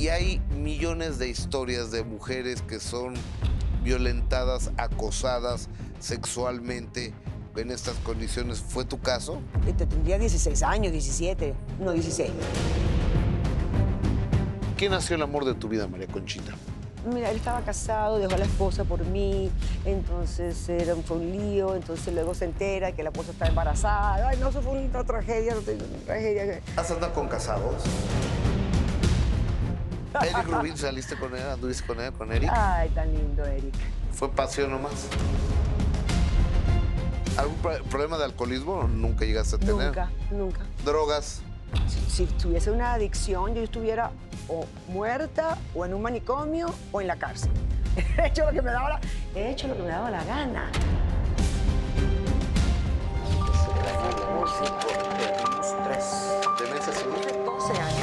Y hay millones de historias de mujeres que son violentadas, acosadas sexualmente en estas condiciones. ¿Fue tu caso? Te tendría 16 años, 17, no 16. ¿Qué nació el amor de tu vida, María Conchita? Mira, él estaba casado, dejó a la esposa por mí, entonces era un, fue un lío, entonces luego se entera que la esposa está embarazada. Ay, no, eso fue una tragedia, una tragedia. ¿Has andado con casados? Eric Rubin, ¿saliste con él? ¿Anduviste con él, con Eric? Ay, tan lindo, Eric. ¿Fue pasión nomás? ¿Algún problema de alcoholismo nunca llegaste a tener? Nunca, nunca. ¿Drogas? Si, tuviese una adicción, yo estuviera o muerta, o en un manicomio, o en la cárcel. He hecho lo que me daba la, he hecho lo que me da la gana. Tenés 12 años.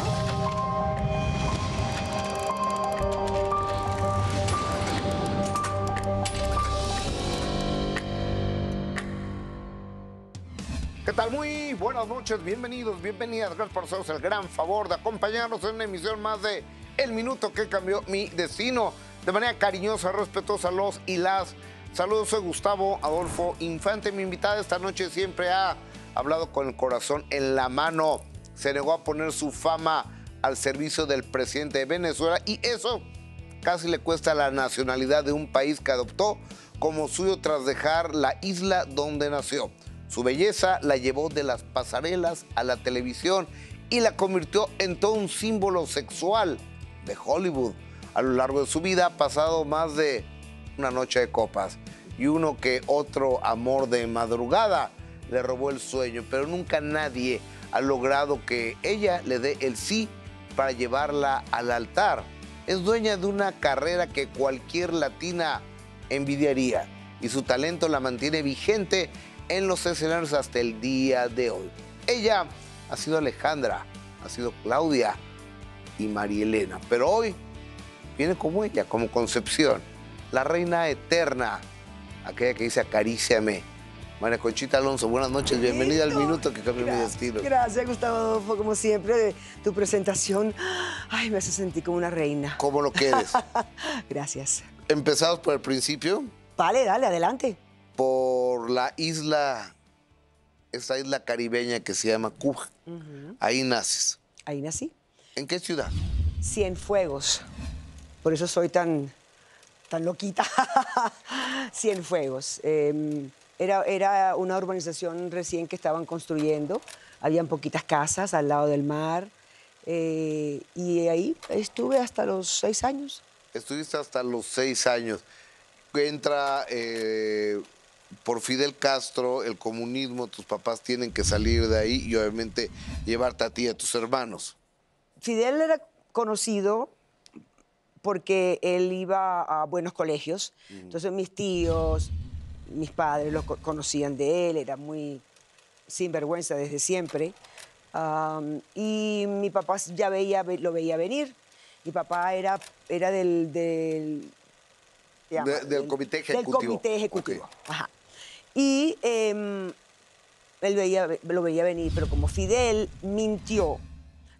Muy buenas noches, bienvenidos, bienvenidas. Gracias por hacernos el gran favor de acompañarnos en una emisión más de El Minuto que Cambió Mi Destino. De manera cariñosa, respetuosa los y las. Saludos, soy Gustavo Adolfo Infante. Mi invitada esta noche siempre ha hablado con el corazón en la mano. Se negó a poner su fama al servicio del presidente de Venezuela y eso casi le cuesta la nacionalidad de un país que adoptó como suyo tras dejar la isla donde nació. Su belleza la llevó de las pasarelas a la televisión y la convirtió en todo un símbolo sexual de Hollywood. A lo largo de su vida ha pasado más de una noche de copas y uno que otro amor de madrugada le robó el sueño, pero nunca nadie ha logrado que ella le dé el sí para llevarla al altar. Es dueña de una carrera que cualquier latina envidiaría y su talento la mantiene vigente en los escenarios hasta el día de hoy. Ella ha sido Alejandra, ha sido Claudia y María Elena, pero hoy viene como ella, como Concepción, la reina eterna, aquella que dice acaríciame. María Conchita Alonso, buenas noches, bienvenida al minuto que cambió mi destino. Gracias, Gustavo como siempre, de tu presentación, ay, me hace sentir como una reina. Como lo quieres. gracias. ¿Empezamos por el principio? Vale, dale, adelante por la isla, esa isla caribeña que se llama Cuba. Ahí naces. Ahí nací. ¿En qué ciudad? Cienfuegos. Por eso soy tan, tan loquita. Cienfuegos. Em, era, era una urbanización recién que estaban construyendo. Habían poquitas casas al lado del mar. Eh, y ahí estuve hasta los seis años. Estuviste hasta los seis años. Entra eh, por Fidel Castro, el comunismo, tus papás tienen que salir de ahí y obviamente llevarte a ti y a tus hermanos. Fidel era conocido porque él iba a buenos colegios, entonces mis tíos, mis padres lo conocían de él, era muy sinvergüenza desde siempre. y mi papá ya veía, lo veía venir. Mi papá era, era del, del, comité ejecutivo. Del comité ejecutivo. Ajá. Y em, él veía, lo veía venir, pero como Fidel mintió,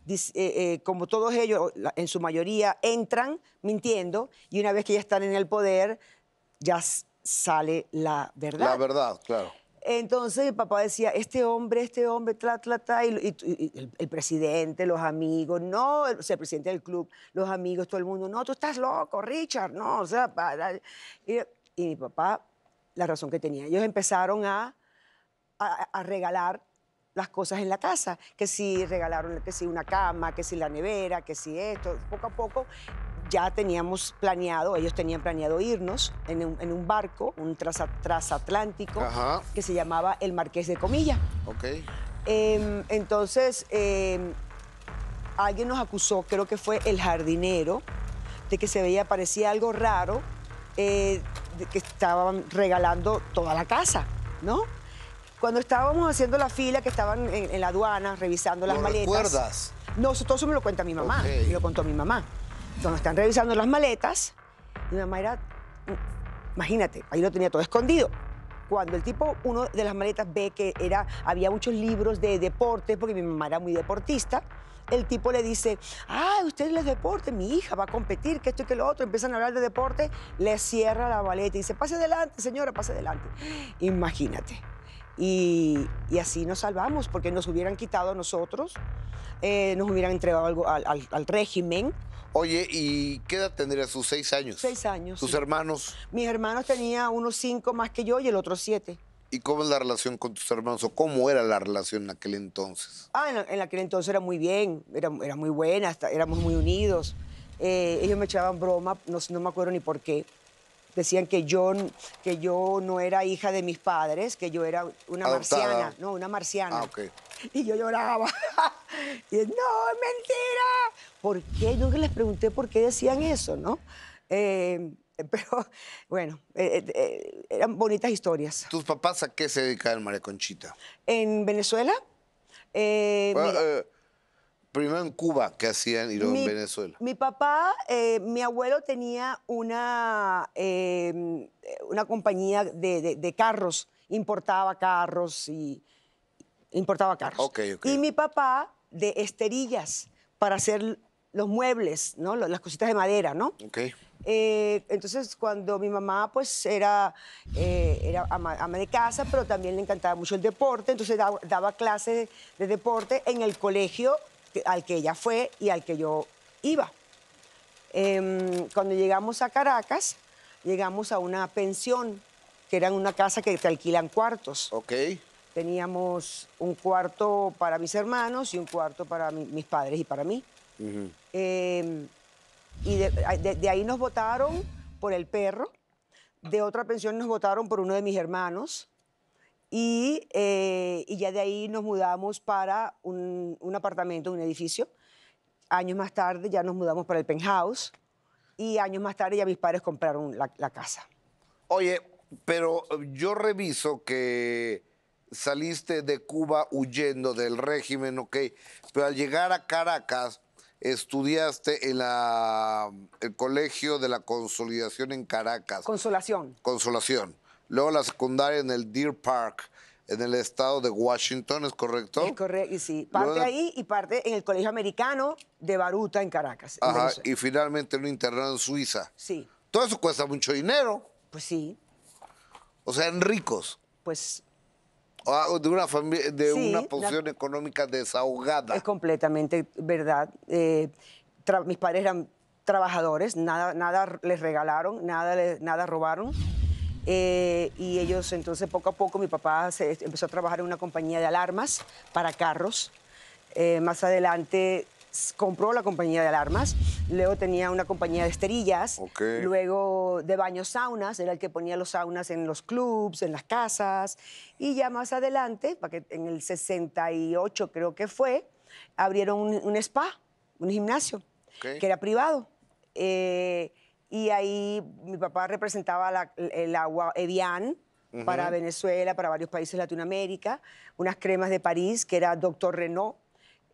eh, eh, como todos ellos, en su mayoría, entran mintiendo y una vez que ya están en el poder, ya sale la verdad. La verdad, claro. Entonces mi papá decía, este hombre, este hombre, tla, y, el, presidente, los amigos, no, o sea, el presidente del club, los amigos, todo el mundo, no, tú estás loco, Richard, no, o sea, para... y, y mi papá la razón que tenía. Ellos empezaron a, a, regalar las cosas en la casa, que si regalaron, que si una cama, que si la nevera, que si esto, poco a poco ya teníamos planeado, ellos tenían planeado irnos en un, barco, un trasatlántico que se llamaba el Marqués de Comilla. Ok. Em, entonces, em, alguien nos acusó, creo que fue el jardinero, de que se veía, parecía algo raro. Eh, que estaban regalando toda la casa, ¿no? Cuando estábamos haciendo la fila, que estaban en, la aduana revisando las maletas. maletas. ¿Recuerdas? No, todo eso me lo cuenta mi mamá, Y lo contó mi mamá. Cuando están revisando las maletas, mi mamá era, mm, imagínate, ahí lo tenía todo escondido cuando el tipo, uno de las maletas ve que era, había muchos libros de deportes, porque mi mamá era muy deportista, el tipo le dice, ah, usted es deporte, mi hija va a competir, que esto y que lo otro, empiezan a hablar de deporte, le cierra la maleta y dice, pase adelante, señora, pase adelante. Imagínate. Y, así nos salvamos, porque nos hubieran quitado a nosotros, eh, nos hubieran entregado algo al, régimen. Oye, ¿y qué edad tendría sus seis años? Seis años. ¿Tus hermanos? Mis hermanos tenían unos cinco más que yo y el otro siete. ¿Y cómo es la relación con tus hermanos o cómo era la relación en aquel entonces? Ah, en, aquel entonces era muy bien, era, muy buena, éramos muy unidos. Eh, ellos me echaban broma, no me acuerdo ni por qué decían que yo, que yo no era hija de mis padres, que yo era una marciana, no, una marciana. Ah, Y yo lloraba. y no, es mentira. ¿Por qué? Nunca les pregunté por qué decían eso, ¿no? Em, pero bueno, eh, eh, eh, eran bonitas historias. ¿Tus papás a qué se dedicaban, María En Venezuela. Bueno, Primero en Cuba, ¿qué hacían y luego en Venezuela? Mi papá, eh, mi abuelo tenía una, em, una compañía de, carros, importaba carros y importaba carros. Y mi papá de esterillas para hacer los muebles, ¿no? Las cositas de madera, ¿no? Eh, entonces, cuando mi mamá, pues, era, eh, ama, de casa, pero también le encantaba mucho el deporte, entonces daba, clases de deporte en el colegio al que ella fue y al que yo iba. Em, cuando llegamos a Caracas, llegamos a una pensión, que era una casa que te alquilan cuartos. Teníamos un cuarto para mis hermanos y un cuarto para mis padres y para mí. Em, y de, ahí nos votaron por el perro, de otra pensión nos votaron por uno de mis hermanos, eh, y, ya de ahí nos mudamos para un, apartamento, un edificio. Años más tarde ya nos mudamos para el penthouse y años más tarde ya mis padres compraron la, casa. Oye, pero eh, yo reviso que saliste de Cuba huyendo del régimen, ok, pero al llegar a Caracas estudiaste en la, el Colegio de la Consolidación en Caracas. Consolación. Consolación. Luego la secundaria en el Deer Park, en el estado de Washington, ¿es correcto? Es correcto, y sí. Parte ahí y parte en el Colegio Americano de Baruta, en Caracas. y finalmente lo internaron en Suiza. Sí. Todo eso cuesta mucho dinero. Pues sí. O sea, en ricos. Pues de una familia, de una posición económica desahogada. Es completamente verdad. Eh, mis padres eran trabajadores, nada, nada les regalaron, nada, nada robaron. Eh, y ellos entonces poco a poco mi papá se, empezó a trabajar en una compañía de alarmas para carros. Eh, más adelante compró la compañía de alarmas, luego tenía una compañía de esterillas, luego de baños saunas, era el que ponía los saunas en los clubs, en las casas, y ya más adelante, en el 68 creo que fue, abrieron un, spa, un gimnasio, que era privado. Eh, y ahí mi papá representaba el agua Evian para Venezuela, para varios países de Latinoamérica, unas cremas de París, que era Doctor Renault. o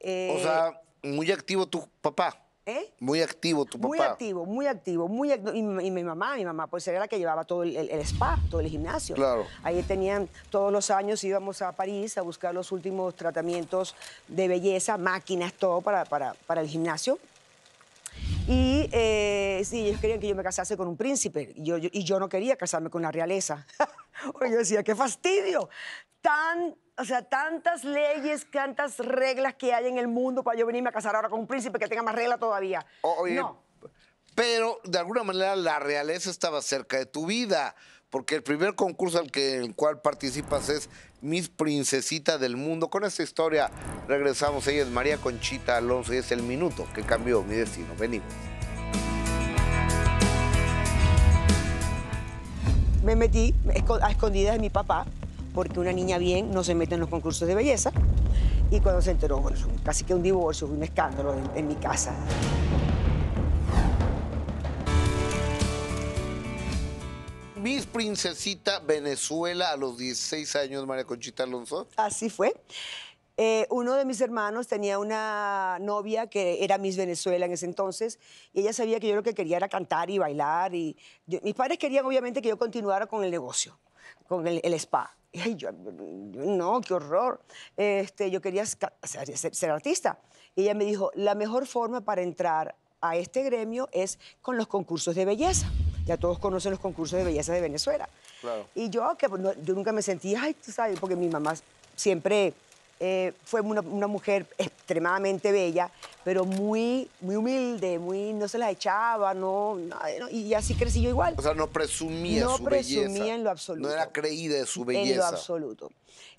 eh, sea, muy activo tu papá. ¿Eh? Muy activo tu papá. Muy activo, muy activo, muy y, mi mamá, mi mamá, pues era la que llevaba todo el, el, spa, todo el gimnasio. Claro. Ahí tenían, todos los años íbamos a París a buscar los últimos tratamientos de belleza, máquinas, todo para, para, para el gimnasio. Y eh, sí, ellos querían que yo me casase con un príncipe y yo, y yo no quería casarme con la realeza. yo decía, qué fastidio. Tan, o sea, tantas leyes, tantas reglas que hay en el mundo para yo venirme a casar ahora con un príncipe que tenga más reglas todavía. no. pero de alguna manera la realeza estaba cerca de tu vida porque el primer concurso al que, en el cual participas es Miss Princesita del Mundo. Con esta historia regresamos, ella es María Conchita Alonso y es el minuto que cambió mi destino. Venimos. Me metí a escondidas de mi papá, porque una niña bien no se mete en los concursos de belleza. Y cuando se enteró, casi que un divorcio, un escándalo en mi casa. Miss Princesita Venezuela a los 16 años, María Conchita Alonso. Así fue. Eh, uno de mis hermanos tenía una novia que era Miss Venezuela en ese entonces y ella sabía que yo lo que quería era cantar y bailar y mis padres querían obviamente que yo continuara con el negocio, con el, spa. Y yo, no, qué horror. Este, yo quería ser, ser artista. Y ella me dijo, la mejor forma para entrar a este gremio es con los concursos de belleza. Ya todos conocen los concursos de belleza de Venezuela. Y yo, que yo nunca me sentí, ay, tú sabes, porque mi mamá siempre eh, fue una, mujer extremadamente bella, pero muy, muy humilde, muy, no se la echaba, no, y así crecí yo igual. O sea, no presumía su belleza. No presumía en lo absoluto. No era creída de su belleza. En lo absoluto.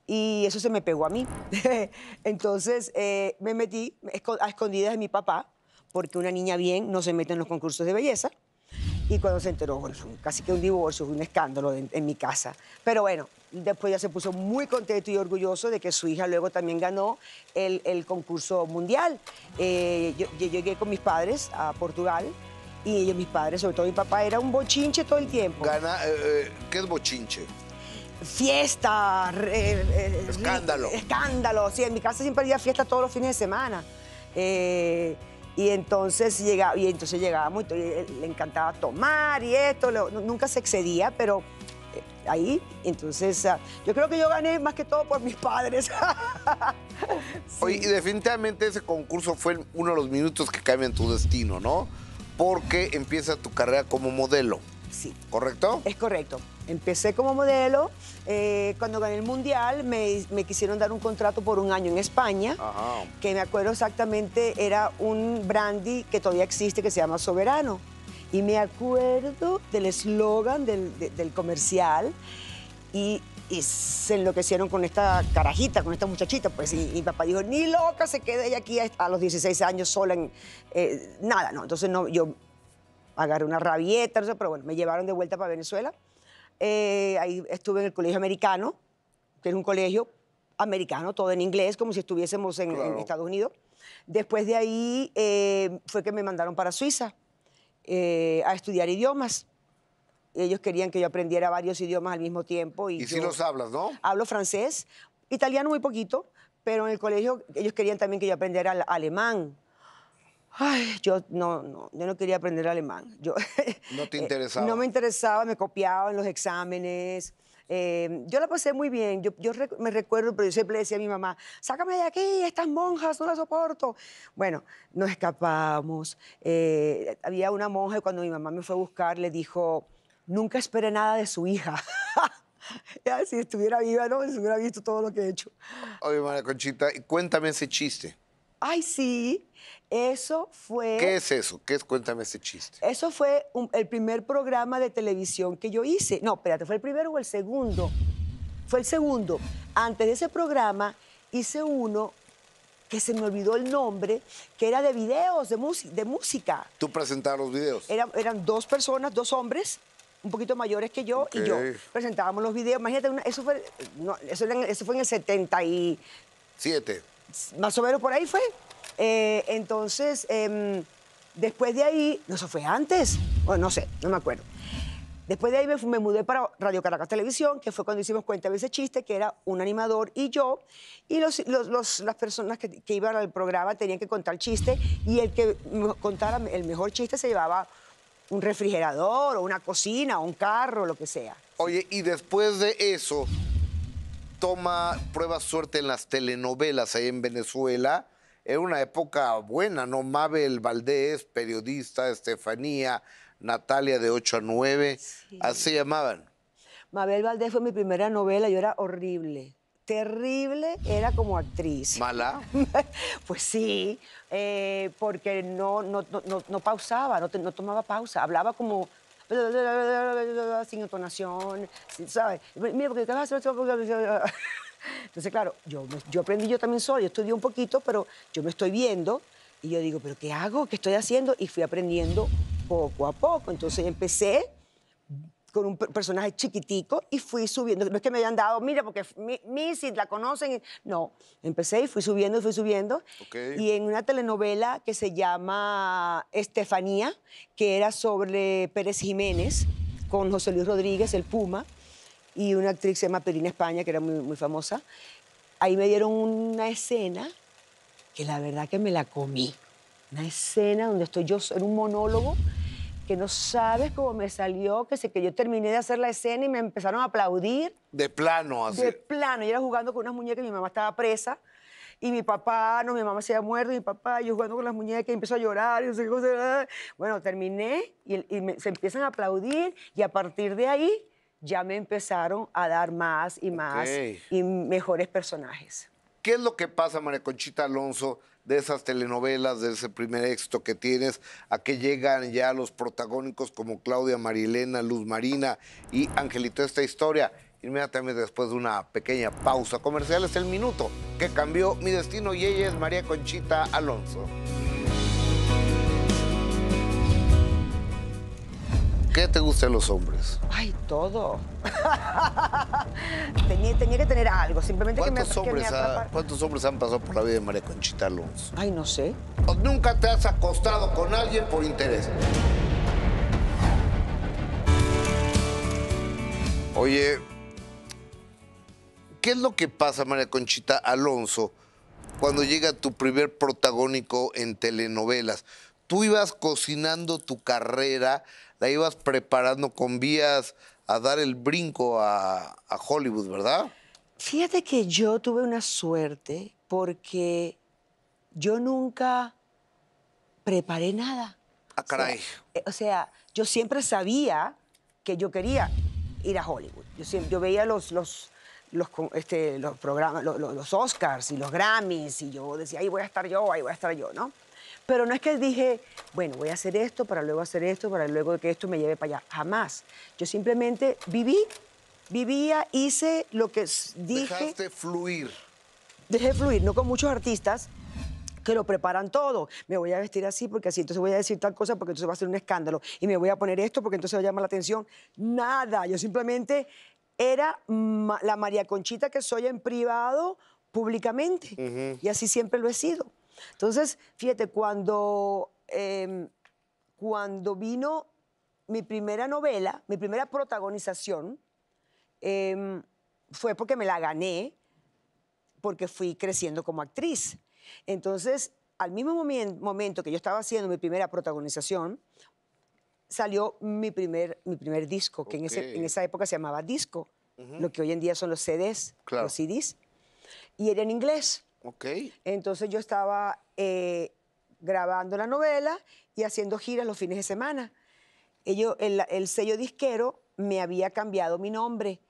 Y eso se me pegó a mí. Entonces eh, me metí a escondidas de mi papá, porque una niña bien no se mete en los concursos de belleza. Y cuando se enteró, bueno, casi que un divorcio, fue un escándalo en, mi casa. Pero bueno, después ya se puso muy contento y orgulloso de que su hija luego también ganó el, concurso mundial. Eh, yo, llegué con mis padres a Portugal y ellos, mis padres, sobre todo mi papá, era un bochinche todo el tiempo. Gana, eh, eh, ¿Qué es bochinche? Fiesta, escándalo. Escándalo, sí, en mi casa siempre había fiesta todos los fines de semana. Y entonces, llegaba, y entonces llegábamos y le encantaba tomar y esto, nunca se excedía, pero eh, ahí. Entonces, ah, yo creo que yo gané más que todo por mis padres. y definitivamente ese concurso fue uno de los minutos que cambian tu destino, ¿no? Porque empieza tu carrera como modelo. Sí. ¿Correcto? Es correcto. Empecé como modelo, eh, cuando gané el Mundial me, quisieron dar un contrato por un año en España, que me acuerdo exactamente era un brandy que todavía existe que se llama Soberano. Y me acuerdo del eslogan del, comercial y, se enloquecieron con esta carajita, con esta muchachita. Pues, y, papá dijo, ni loca se quede ella aquí a, los 16 años sola en... Eh, nada, no. Entonces no, yo agarré una rabieta, pero bueno, me llevaron de vuelta para Venezuela eh, ahí estuve en el colegio americano, que es un colegio americano, todo en inglés, como si estuviésemos en, Estados Unidos. Después de ahí eh, fue que me mandaron para Suiza eh, a estudiar idiomas. Ellos querían que yo aprendiera varios idiomas al mismo tiempo. ¿Y, ¿Y si los hablas, no? Hablo francés, italiano muy poquito, pero en el colegio ellos querían también que yo aprendiera alemán Ay, yo no, yo no quería aprender alemán. no te eh, interesaba. no me interesaba, me copiaba en los exámenes. Em, yo la pasé muy bien, yo, me recuerdo, pero yo siempre decía a mi mamá, sácame de aquí, estas monjas, no las soporto. Bueno, nos escapamos. Eh, había una monja y cuando mi mamá me fue a buscar le dijo, nunca esperé nada de su hija. si estuviera viva, ¿no? Si hubiera visto todo lo que he hecho. Oye, María Conchita, cuéntame ese chiste. Ay, sí. Eso fue. ¿Qué es eso? ¿Qué Cuéntame ese chiste. Eso fue el primer programa de televisión que yo hice. No, espérate, ¿fue el primero o el segundo? Fue el segundo. Antes de ese programa hice uno que se me olvidó el nombre, que era de videos, de, de música. ¿Tú presentabas los videos? eran dos personas, dos hombres, un poquito mayores que yo y yo. Presentábamos los videos. Imagínate, eso, fue, eso, fue en el 77. Más o menos por ahí fue. Eh, entonces, em, después de ahí, no, sé, fue antes, no sé, no me acuerdo. Después de ahí me, mudé para Radio Caracas Televisión, que fue cuando hicimos Cuenta veces chiste, que era un animador y yo. Y los, las personas que, que, iban al programa tenían que contar chiste y el que contara el mejor chiste se llevaba un refrigerador o una cocina o un carro, lo que sea. Oye, y después de eso, toma, prueba suerte en las telenovelas ahí en Venezuela. Era una época buena, ¿no? Mabel Valdés, periodista, Estefanía, Natalia de 8 a 9, así llamaban. Mabel Valdés fue mi primera novela, yo era horrible terrible era como actriz. ¿Mala? pues sí, eh, porque no, no, no, no pausaba, no, tomaba pausa, hablaba como sin entonación, ¿sabes? Mira, porque Entonces, claro, yo, yo aprendí yo también solo, yo estudié un poquito, pero yo me estoy viendo y yo digo, ¿pero qué hago? ¿Qué estoy haciendo? Y fui aprendiendo poco a poco. Entonces empecé con un personaje chiquitico y fui subiendo. No es que me hayan dado, mira, porque Missy la conocen. No, empecé y fui subiendo, y fui subiendo. Y en una telenovela que se llama Estefanía, que era sobre Pérez Jiménez, con José Luis Rodríguez, el Puma, y una actriz que se llama Perina España, que era muy, muy famosa. Ahí me dieron una escena que la verdad que me la comí. Una escena donde estoy yo en un monólogo que no sabes cómo me salió, que, sé que yo terminé de hacer la escena y me empezaron a aplaudir. De plano, así. De plano. Yo era jugando con unas muñecas y mi mamá estaba presa. Y mi papá, no, mi mamá se había muerto, y mi papá, yo jugando con las muñecas que empezó a llorar y no sé Bueno, terminé y, se empiezan a aplaudir y a partir de ahí ya me empezaron a dar más y más y mejores personajes. ¿Qué es lo que pasa, María Conchita Alonso, de esas telenovelas, de ese primer éxito que tienes, a que llegan ya los protagónicos como Claudia Marilena, Luz Marina y Angelito? Esta historia, inmediatamente después de una pequeña pausa comercial, es el minuto que cambió mi destino y ella es María Conchita Alonso. qué te gustan los hombres? Ay, todo. tenía, que tener algo, simplemente que me, hombres que ¿Cuántos hombres han pasado por la vida de María Conchita Alonso? Ay, no sé. Nunca te has acostado con alguien por interés. Oye, ¿qué es lo que pasa, María Conchita Alonso, cuando llega tu primer protagónico en telenovelas? Tú ibas cocinando tu carrera, la ibas preparando con vías a dar el brinco a, Hollywood, ¿verdad? Fíjate que yo tuve una suerte porque yo nunca preparé nada. Ah, caray. Eh, o sea, yo siempre sabía que yo quería ir a Hollywood. Yo, yo veía los, los, los, programas, este, los, los, Oscars y los Grammys, y yo decía, ahí voy a estar yo, ahí voy a estar yo, ¿no? Pero no es que dije, bueno, voy a hacer esto para luego hacer esto, para luego que esto me lleve para allá. Jamás. Yo simplemente viví, vivía, hice lo que dije. Dejaste fluir. Dejé fluir, no con muchos artistas que lo preparan todo. Me voy a vestir así porque así, entonces voy a decir tal cosa porque entonces va a ser un escándalo. Y me voy a poner esto porque entonces va a llamar la atención. Nada, yo simplemente era la María Conchita que soy en privado públicamente. Y así siempre lo he sido. Entonces, fíjate, cuando, em, cuando vino mi primera novela, mi primera protagonización, em, fue porque me la gané, porque fui creciendo como actriz. Entonces, al mismo momento que yo estaba haciendo mi primera protagonización, salió mi primer, mi primer disco, que en, esa época se llamaba disco, lo que hoy en día son los CDs, los CDs, y era en inglés. Ok. Entonces yo estaba eh, grabando la novela y haciendo giras los fines de semana. el, sello disquero me había cambiado mi nombre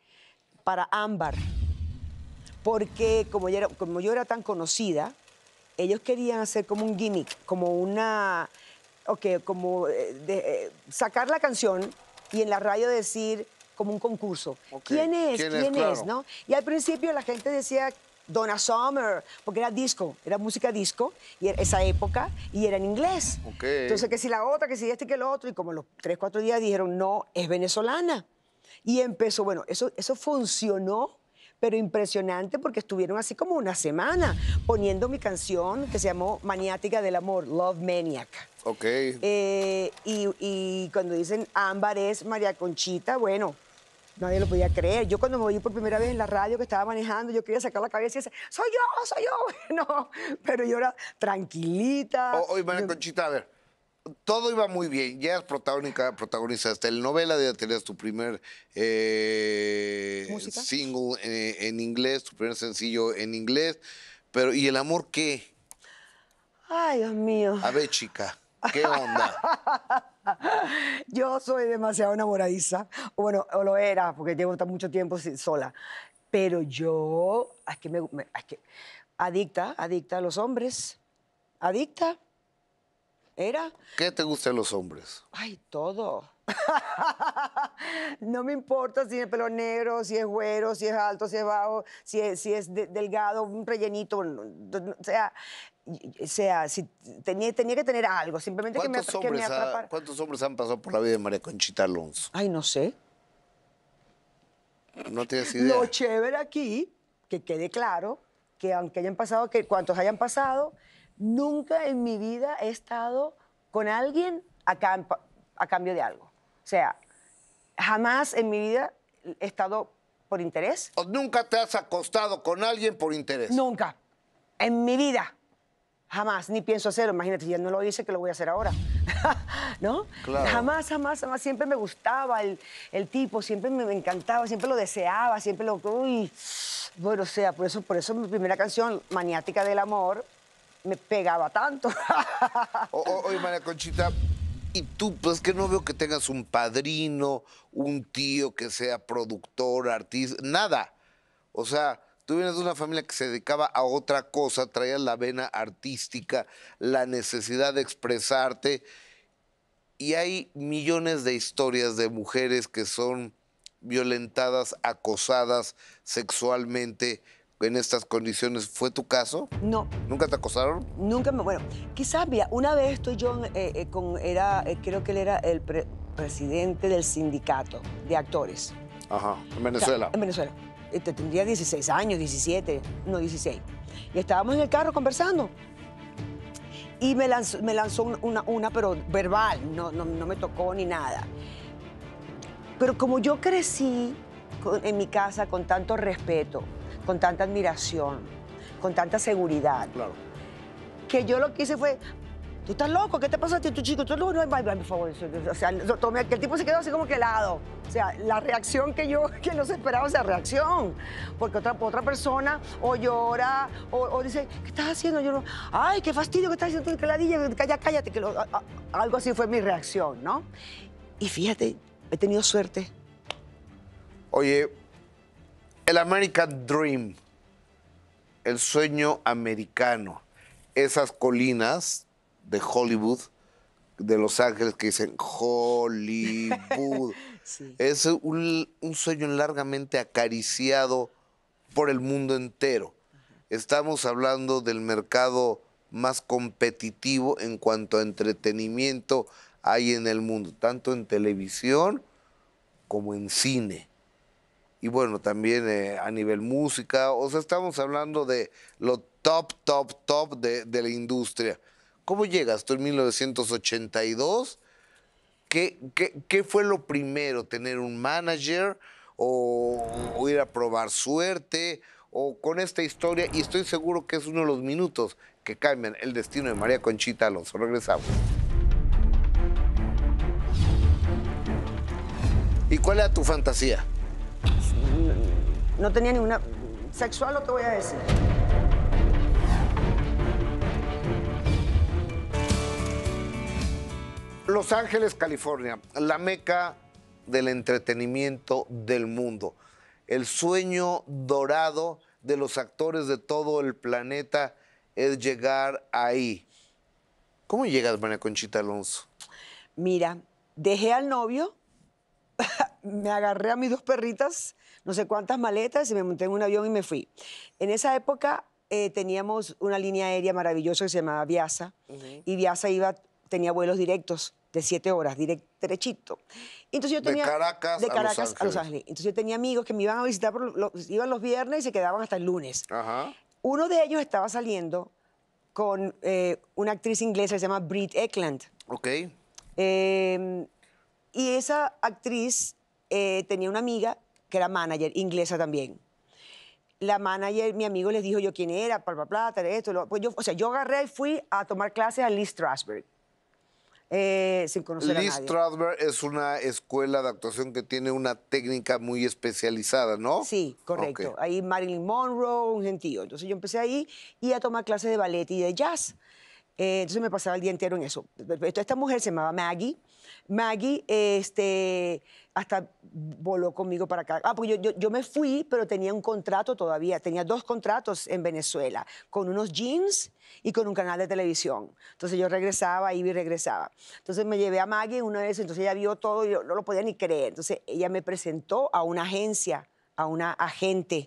para Ámbar, porque como yo, era, tan conocida, ellos querían hacer como un gimmick, como una, ok, como eh, eh, sacar la canción y en la radio decir como un concurso. ¿Quién es? ¿Quién, es? ¿no? Y al principio la gente decía Donna Summer, porque era disco, era música disco, y era esa época, y era en inglés. Entonces, que si la otra, que si este, que el otro, y como los tres, cuatro días dijeron, no, es venezolana. Y empezó, bueno, eso, eso funcionó, pero impresionante porque estuvieron así como una semana poniendo mi canción que se llamó Maniática del Amor, Love Maniac. Ok. Eh, y cuando dicen ámbar es María Conchita, bueno, Nadie lo podía creer. Yo cuando me oí por primera vez en la radio que estaba manejando, yo quería sacar la cabeza y decir, soy yo, soy yo. No, pero yo era tranquilita. Oye, Conchita, a ver, todo iba muy bien. Ya eras protagonista protagonizaste el novela, ya tenías tu primer eh, single eh, en, inglés, tu primer sencillo en inglés. Pero, ¿y el amor qué? Ay, Dios mío. A ver, chica, ¿qué onda? yo soy demasiado enamoradiza. Bueno, o lo era, porque llevo mucho tiempo sola. Pero yo, es que me, que, adicta, adicta a los hombres. Adicta. ¿Era? ¿Qué te gustan los hombres? Ay, todo. no me importa si es pelo negro, si es güero, si es alto, si es bajo, si es, si es delgado, un rellenito. O sea, o sea, si tenía, tenía que tener algo, simplemente que me, ¿Cuántos hombres han pasado por la vida de María Conchita Alonso? Ay, no sé. No tienes idea. Lo chévere aquí, que quede claro, que aunque hayan pasado, que cuantos hayan pasado, nunca en mi vida he estado con alguien a, cambio de algo. O sea, jamás en mi vida he estado por interés. nunca te has acostado con alguien por interés? Nunca. En mi vida jamás, ni pienso hacerlo. Imagínate, ya no lo hice, que lo voy a hacer ahora. ¿No? Jamás, jamás, jamás. Siempre me gustaba el, tipo, siempre me, encantaba, siempre lo deseaba, siempre lo. Uy. Bueno, o sea, por eso, por eso mi primera canción, Maniática del Amor, me pegaba tanto. oye, María Conchita, y tú, pues que no veo que tengas un padrino, un tío que sea productor, artista, nada. O sea, tú vienes de una familia que se dedicaba a otra cosa, traías la vena artística, la necesidad de expresarte. Y hay millones de historias de mujeres que son violentadas, acosadas sexualmente en estas condiciones. ¿Fue tu caso? No. ¿Nunca te acosaron? Nunca me. Bueno, quizás había. Una vez estoy yo eh, eh, con. Era, eh, creo que él era el presidente del sindicato de actores. Ajá, en Venezuela. en Venezuela. Eh, tendría 16 años, 17, no, 16. Y estábamos en el carro conversando. Y me lanzó, me lanzó una, una, pero verbal, no, me tocó ni nada. Pero como yo crecí en mi casa con tanto respeto, con tanta admiración, con tanta seguridad, que yo lo que hice fue, ¿Tú estás loco? ¿Qué te pasa a ti, tu chico? Tú no, no, por favor. O sea, el tipo se quedó así como que helado. O sea, la reacción que yo, que no esperaba, esa reacción. Porque otra, otra persona o llora o, dice, ¿qué estás haciendo? Yo no, ay, qué fastidio ¿qué estás haciendo que ladilla, calla, cállate. Que algo así fue mi reacción, ¿no? Y fíjate, he tenido suerte. Oye, el American Dream, el sueño americano, esas colinas de Hollywood, de Los Ángeles, que dicen Hollywood. Es un, sueño largamente acariciado por el mundo entero. Estamos hablando del mercado más competitivo en cuanto a entretenimiento hay en el mundo, tanto en televisión como en cine. Y bueno, también eh, a nivel música, o sea, estamos hablando de lo top, top, top de la industria. ¿Cómo llegas tú en 1982? ¿Qué, fue lo primero? ¿Tener un manager o, ir a probar suerte? ¿O con esta historia? Y estoy seguro que es uno de los minutos que cambian el destino de María Conchita Alonso. Regresamos. ¿Y cuál era tu fantasía? No tenía ninguna... Sexual, o te voy a decir. Los Ángeles, California, la meca del entretenimiento del mundo, el sueño dorado de los actores de todo el planeta es llegar ahí. ¿Cómo llegas, María Conchita Alonso? Mira, dejé al novio, me agarré a mis dos perritas, no sé cuántas maletas, y me monté en un avión y me fui. En esa época eh, teníamos una línea aérea maravillosa que se llamaba Viasa, y Viasa iba tenía vuelos directos de siete horas, directo, derechito. Entonces yo tenía, de Caracas, de Caracas a, Los Ángeles. Entonces yo tenía amigos que me iban a visitar, los, iban los viernes y se quedaban hasta el lunes. Ajá. Uno de ellos estaba saliendo con eh, una actriz inglesa que se llama Britt Eklund. Ok. Em, y esa actriz eh, tenía una amiga que era manager, inglesa también. La manager, mi amigo les dijo yo quién era, palpa plata, esto. Lo, pues yo, o sea, yo agarré y fui a tomar clases a Liz Strasberg eh, sin conocer a nadie. Strasberg es una escuela de actuación que tiene una técnica muy especializada, ¿no? Sí, correcto. Ahí Marilyn Monroe, un gentío. Entonces yo empecé ahí y a tomar clases de ballet y de jazz. Eh, entonces me pasaba el día entero en eso. Esta mujer se llamaba Maggie. Maggie este, hasta voló conmigo para acá. Ah, porque yo, yo, me fui, pero tenía un contrato todavía, tenía dos contratos en Venezuela, con unos jeans y con un canal de televisión. Entonces yo regresaba, iba y regresaba. Entonces me llevé a Maggie una vez, entonces ella vio todo y yo no lo podía ni creer. Entonces ella me presentó a una agencia a una agente.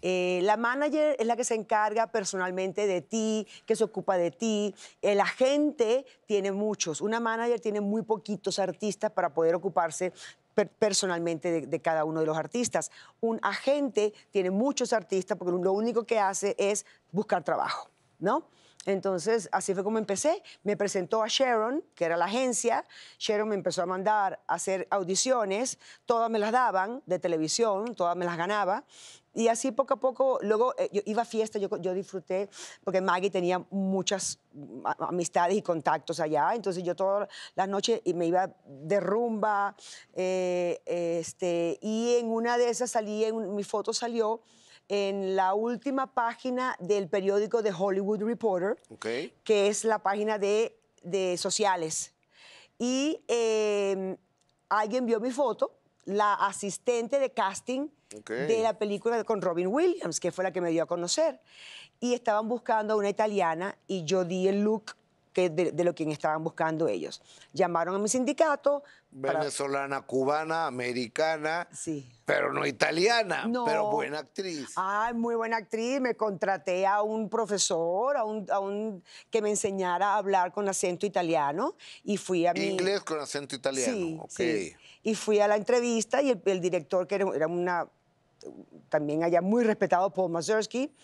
Eh, la manager es la que se encarga personalmente de ti, que se ocupa de ti. El agente tiene muchos. Una manager tiene muy poquitos artistas para poder ocuparse personalmente de, cada uno de los artistas. Un agente tiene muchos artistas porque lo único que hace es buscar trabajo, ¿no? Entonces, así fue como empecé. Me presentó a Sharon, que era la agencia. Sharon me empezó a mandar a hacer audiciones. Todas me las daban de televisión, todas me las ganaba y así poco a poco, luego eh, yo iba a fiesta, yo, disfruté, porque Maggie tenía muchas mm, amistades y contactos allá, entonces yo todas las noches me iba de rumba, eh, este, y en una de esas salí, mi foto salió en la última página del periódico de Hollywood Reporter, que es la página de, sociales. Y em, alguien vio mi foto, la asistente de casting, de la película con Robin Williams, que fue la que me dio a conocer. Y estaban buscando a una italiana y yo di el look que de, lo que estaban buscando ellos. Llamaron a mi sindicato. Venezolana, cubana, americana, sí. pero no italiana, pero buena actriz. Ay, muy buena actriz. Me contraté a un profesor, a un, a un que me enseñara a hablar con acento italiano y fui a mi... Inglés con acento italiano, sí, Y fui a la entrevista y el, director, que era una también allá muy respetado Paul Mazursky,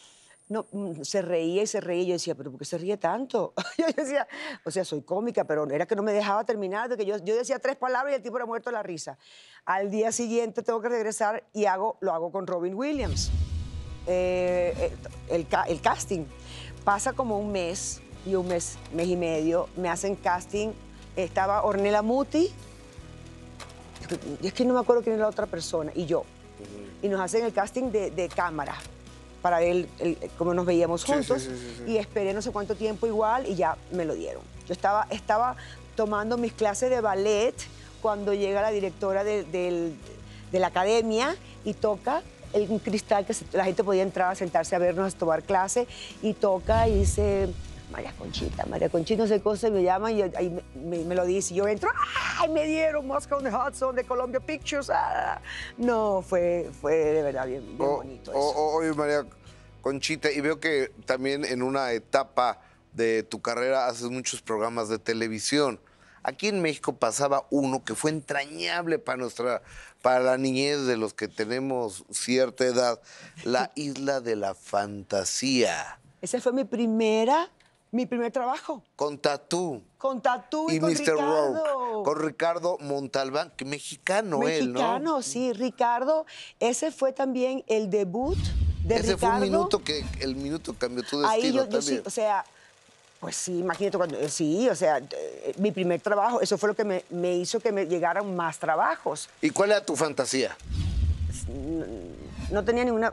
no, mm, se reía y se reía. Yo decía, ¿pero por qué se ríe tanto? yo decía, o sea, soy cómica, pero era que no me dejaba terminar, de que yo, yo decía tres palabras y el tipo era muerto de la risa. Al día siguiente tengo que regresar y hago, lo hago con Robin Williams. Eh, eh, el, el casting. Pasa como un mes y un mes, mes y medio, me hacen casting. Estaba Ornella Muti, es que no me acuerdo quién era la otra persona, y yo y nos hacen el casting de, cámara para ver cómo nos veíamos juntos. y esperé no sé cuánto tiempo igual y ya me lo dieron. Yo estaba, estaba tomando mis clases de ballet cuando llega la directora de, la academia y toca el, cristal que la gente podía entrar a sentarse a vernos, a tomar clase y toca y dice... Se María Conchita, María Conchita, no sé cosa, me llama y, me, lo dice. Yo entro, ¡ay! Me dieron Moscow on the Hudson de Columbia Pictures. Ah, no, fue, fue de verdad bien, oh, bonito. Oh, eso. Oh, oye, María Conchita, y veo que también en una etapa de tu carrera haces muchos programas de televisión. Aquí en México pasaba uno que fue entrañable para nuestra, para la niñez de los que tenemos cierta edad, la isla de la fantasía. Esa fue mi primera mi primer trabajo. Con Tatú. Con Tatú y, con Mr. Ricardo. con Ricardo Montalbán, que mexicano, él, ¿no? Mexicano, sí. Ricardo, ese fue también el debut de Ricardo. Ese fue un minuto que el minuto cambió tu destino Ahí yo, también. o sea, pues sí, imagínate cuando. Eh, sí, o sea, eh, mi primer trabajo, eso fue lo que me hizo que me llegaran más trabajos. ¿Y cuál era tu fantasía? no tenía ninguna.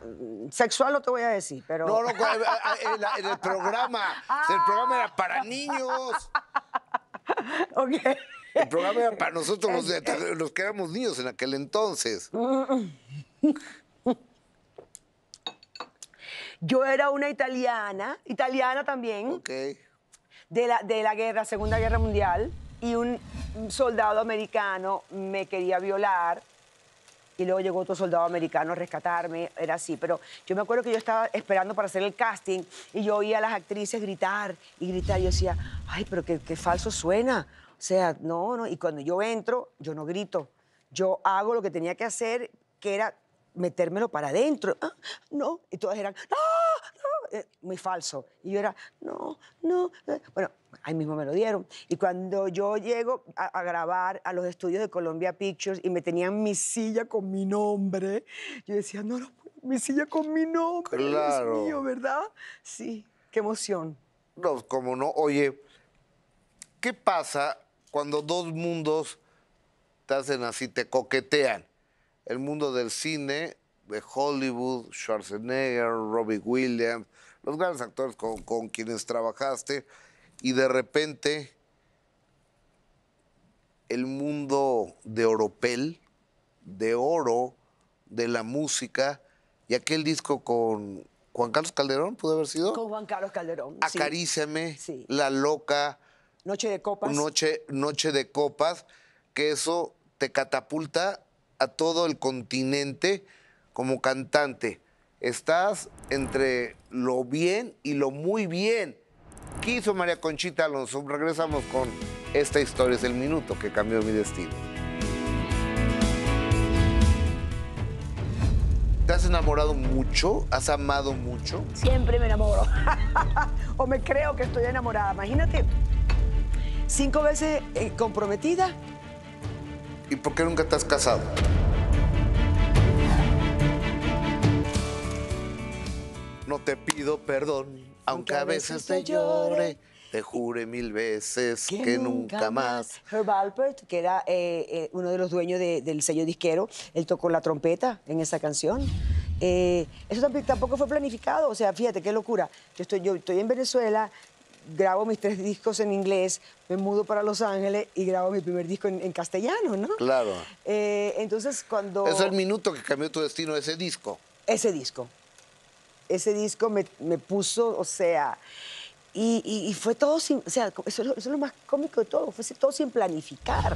Sexual no te voy a decir, pero. No, no, eh, eh, en, el programa. Ah. El programa era para niños. ok. El programa era para nosotros los, que éramos niños en aquel entonces. Yo era una italiana, italiana también. De la, de la guerra, Segunda Guerra Mundial, y un soldado americano me quería violar y luego llegó otro soldado americano a rescatarme, era así. Pero yo me acuerdo que yo estaba esperando para hacer el casting y yo oía a las actrices gritar y gritar. yo decía, ay, pero qué, falso suena. O sea, no, no. Y cuando yo entro, yo no grito. Yo hago lo que tenía que hacer, que era metérmelo para adentro. Ah, no. Y todas eran, no, no. Eh, muy falso. Y yo era, no, no. Eh, bueno, ahí mismo me lo dieron. Y cuando yo llego a, grabar a los estudios de Columbia Pictures y me tenían mi silla con mi nombre, yo decía, no, no mi silla con mi nombre, claro. mío, ¿verdad? Sí, qué emoción. No, como no, oye, ¿qué pasa cuando dos mundos te hacen así, te coquetean? El mundo del cine, de Hollywood, Schwarzenegger, Robbie Williams, los grandes actores con, con quienes trabajaste y de repente el mundo de Oropel, de oro, de la música, y aquel disco con Juan Carlos Calderón, pudo haber sido. Con Juan Carlos Calderón. Acaríciame, La Loca. Noche de Copas. Noche, noche de Copas, que eso te catapulta a todo el continente como cantante. Estás entre lo bien y lo muy bien. ¿Qué hizo María Conchita Alonso? Regresamos con esta historia, es el minuto que cambió mi destino. ¿Te has enamorado mucho? ¿Has amado mucho? Siempre me enamoro. o me creo que estoy enamorada. Imagínate, cinco veces eh, comprometida. ¿Y por qué nunca te has casado? No te pido perdón aunque a veces te llore. Te jure mil veces que, nunca, más. Herb Alpert, que era eh, eh, uno de los dueños del sello disquero, él tocó la trompeta en esa canción. Eh, eso tampoco fue planificado. O sea, fíjate qué locura. Yo estoy, yo en Venezuela, grabo mis tres discos en inglés, me mudo para Los Ángeles y grabo mi primer disco en, en castellano, ¿no? Claro. entonces, cuando. Es el minuto que cambió tu destino ese disco. Ese disco ese disco me, puso, o sea, y, fue todo sin, o sea, eso, es lo más cómico de todo, fue todo sin planificar.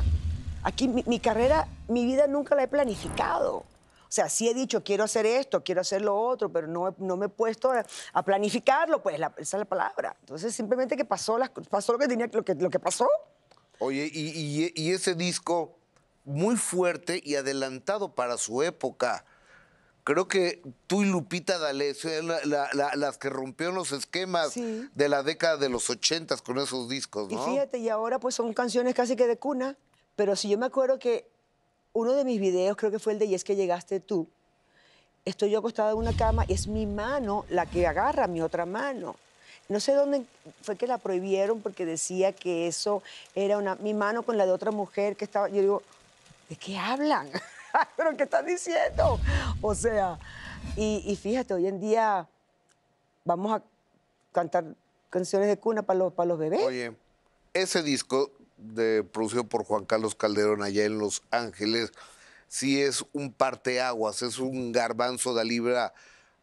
Aquí mi, carrera, mi vida nunca la he planificado. O sea, sí he dicho, quiero hacer esto, quiero hacer lo otro, pero no, no me he puesto a, planificarlo, pues esa es la palabra. Entonces, simplemente que pasó, pasó lo que tenía, lo que, lo que pasó. Oye, y, y ese disco muy fuerte y adelantado para su época creo que tú y Lupita D'Alessio eran las que rompieron los esquemas de la década de los ochentas con esos discos, ¿no? Y fíjate, y ahora pues son canciones casi que de cuna, pero si yo me acuerdo que uno de mis videos, creo que fue el de Y es que llegaste tú, estoy yo acostada en una cama y es mi mano la que agarra mi otra mano. No sé dónde fue que la prohibieron porque decía que eso era una, mi mano con la de otra mujer que estaba, yo digo, ¿de qué hablan? ¿Pero qué estás diciendo? O sea, y, fíjate, hoy en día vamos a cantar canciones de cuna para los, para los bebés. Oye, ese disco producido por Juan Carlos Calderón allá en Los Ángeles, sí es un parteaguas, es un garbanzo de libra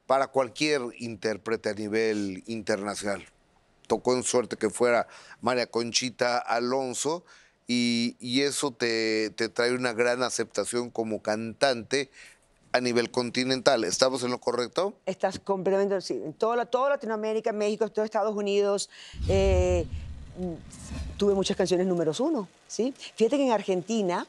para cualquier intérprete a nivel internacional. Tocó en suerte que fuera María Conchita Alonso, y, eso te, trae una gran aceptación como cantante a nivel continental. ¿Estamos en lo correcto? Estás completamente... En toda, toda Latinoamérica, México, todo Estados Unidos. Eh, tuve muchas canciones números uno, ¿sí? Fíjate que en Argentina